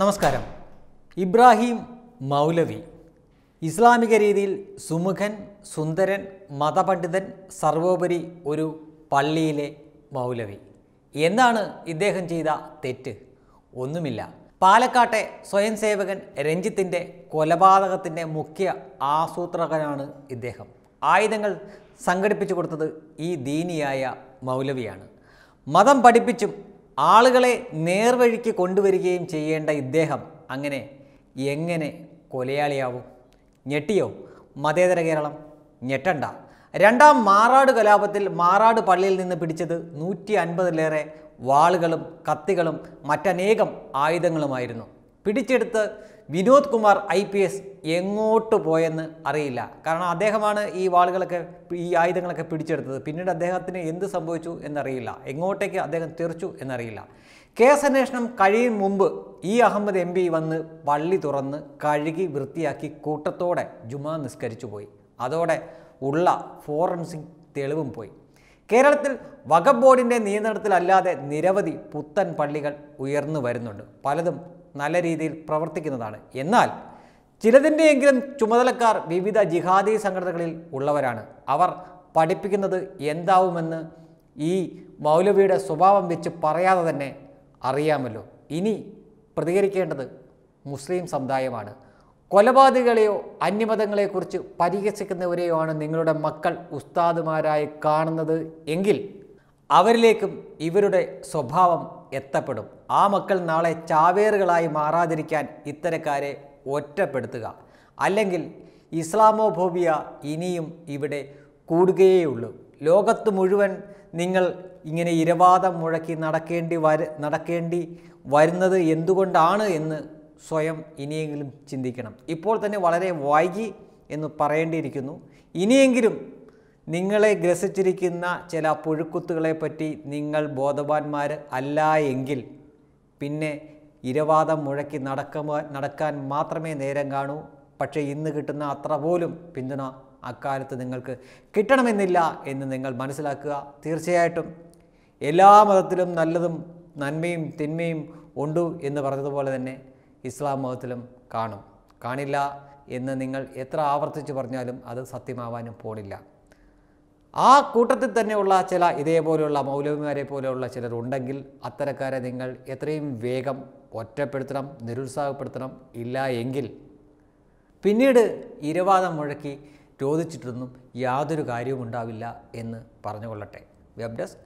നമസ്കാരം ഇബ്രാഹിം മൗലവി ഇസ്ലാമിക രീതിയിൽ സുമുഖൻ സുന്ദരൻ മതപണ്ഡിതൻ സർവോപരി ഒരു പള്ളിയിലെ മൗലവി എന്താണ് ഇദ്ദേഹം ചെയ്ത തെറ്റ് ഒന്നുമില്ല പാലക്കാട്ടെ സ്വയം സേവകൻ രഞ്ജിത്തിൻ്റെ കൊലപാതകത്തിൻ്റെ മുഖ്യ ആസൂത്രകനാണ് ഇദ്ദേഹം ആയുധങ്ങൾ സംഘടിപ്പിച്ചു കൊടുത്തത് ഈ ദീനിയായ മൗലവിയാണ് മതം പഠിപ്പിച്ചും ആളുകളെ നേർവഴിക്ക് കൊണ്ടുവരികയും ചെയ്യേണ്ട ഇദ്ദേഹം അങ്ങനെ എങ്ങനെ കൊലയാളിയാവും ഞെട്ടിയോ മതേതര കേരളം ഞെട്ടണ്ട രണ്ടാം മാറാട് കലാപത്തിൽ മാറാട് പള്ളിയിൽ നിന്ന് പിടിച്ചത് നൂറ്റി അൻപതിലേറെ വാളുകളും കത്തികളും മറ്റനേകം ആയുധങ്ങളുമായിരുന്നു പിടിച്ചെടുത്ത് Vinod Kumar I P S എങ്ങോട്ട് പോയെന്ന് അറിയില്ല കാരണം അദ്ദേഹമാണ് ഈ വാളുകളൊക്കെ ഈ ആയുധങ്ങളൊക്കെ പിടിച്ചെടുത്തത് പിന്നീട് അദ്ദേഹത്തിന് എന്ത് സംഭവിച്ചു എന്നറിയില്ല എങ്ങോട്ടേക്ക് അദ്ദേഹം തെറിച്ചു എന്നറിയില്ല കേസ് അന്വേഷണം കഴിയും മുമ്പ് ഈ അഹമ്മദ് എം പി വന്ന് പള്ളി തുറന്ന് കഴുകി വൃത്തിയാക്കി കൂട്ടത്തോടെ ജുമാ നിസ്കരിച്ചു പോയി അതോടെ ഉള്ള ഫോറൻസിക് തെളിവും പോയി കേരളത്തിൽ വകബോർഡിൻ്റെ നിയന്ത്രണത്തിലല്ലാതെ നിരവധി പുത്തൻ പള്ളികൾ ഉയർന്നു വരുന്നുണ്ട് പലതും നല്ല രീതിയിൽ പ്രവർത്തിക്കുന്നതാണ് എന്നാൽ ചിലതിൻ്റെയെങ്കിലും ചുമതലക്കാർ വിവിധ ജിഹാദി സംഘടനകളിൽ ഉള്ളവരാണ് അവർ പഠിപ്പിക്കുന്നത് എന്താവുമെന്ന് ഈ മൗലവിയുടെ സ്വഭാവം വെച്ച് പറയാതെ തന്നെ അറിയാമല്ലോ ഇനി പ്രതികരിക്കേണ്ടത് മുസ്ലിം സമുദായമാണ് കൊലപാതകളെയോ അന്യമതങ്ങളെക്കുറിച്ച് പരിഹസിക്കുന്നവരെയോ ആണ് നിങ്ങളുടെ മക്കൾ ഉസ്താദുമാരായി കാണുന്നത് എങ്കിൽ അവരിലേക്കും ഇവരുടെ സ്വഭാവം എത്തപ്പെടും ആ മക്കൾ നാളെ ചാവേറുകളായി മാറാതിരിക്കാൻ ഇത്തരക്കാരെ ഒറ്റപ്പെടുത്തുക അല്ലെങ്കിൽ ഇസ്ലാമോഫോബിയ ഇനിയും ഇവിടെ കൂടുകയേയുള്ളൂ ലോകത്ത് മുഴുവൻ നിങ്ങൾ ഇങ്ങനെ ഇരവാദം മുഴക്കി നടക്കേണ്ടി വര നടക്കേണ്ടി വരുന്നത് എന്തുകൊണ്ടാണ് എന്ന് സ്വയം ഇനിയെങ്കിലും ചിന്തിക്കണം ഇപ്പോൾ തന്നെ വളരെ വൈകി എന്ന് പറയേണ്ടിയിരിക്കുന്നു ഇനിയെങ്കിലും നിങ്ങളെ ഗ്രസിച്ചിരിക്കുന്ന ചില പുഴുക്കുത്തുകളെപ്പറ്റി നിങ്ങൾ ബോധവാന്മാർ അല്ല എങ്കിൽ പിന്നെ ഇരവാദം മുഴക്കി നടക്കുവാൻ നടക്കാൻ മാത്രമേ നേരം കാണൂ പക്ഷേ ഇന്ന് കിട്ടുന്ന അത്ര പോലും പിന്തുണ അക്കാലത്ത് നിങ്ങൾക്ക് കിട്ടണമെന്നില്ല എന്ന് നിങ്ങൾ മനസ്സിലാക്കുക തീർച്ചയായിട്ടും എല്ലാ മതത്തിലും നല്ലതും നന്മയും തിന്മയും ഉണ്ട് എന്ന് പറഞ്ഞതുപോലെ തന്നെ ഇസ്ലാം മതത്തിലും കാണും കാണില്ല എന്ന് നിങ്ങൾ എത്ര ആവർത്തിച്ച് പറഞ്ഞാലും അത് സത്യമാവാനും പോണില്ല ആ കൂട്ടത്തിൽ തന്നെയുള്ള ചില ഇതേപോലെയുള്ള മൗലവിമാരെ പോലെയുള്ള ചിലരുണ്ടെങ്കിൽ അത്തരക്കാരെ നിങ്ങൾ എത്രയും വേഗം ഒറ്റപ്പെടുത്തണം നിരുത്സാഹപ്പെടുത്തണം ഇല്ല എങ്കിൽ പിന്നീട് ഇരവാദം മുഴക്കി ചോദിച്ചിട്ടൊന്നും യാതൊരു കാര്യവും ഉണ്ടാവില്ല എന്ന് പറഞ്ഞുകൊള്ളട്ടെ വെബ് ഡെസ്ക്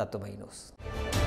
തത്വമൈ ന്യൂസ്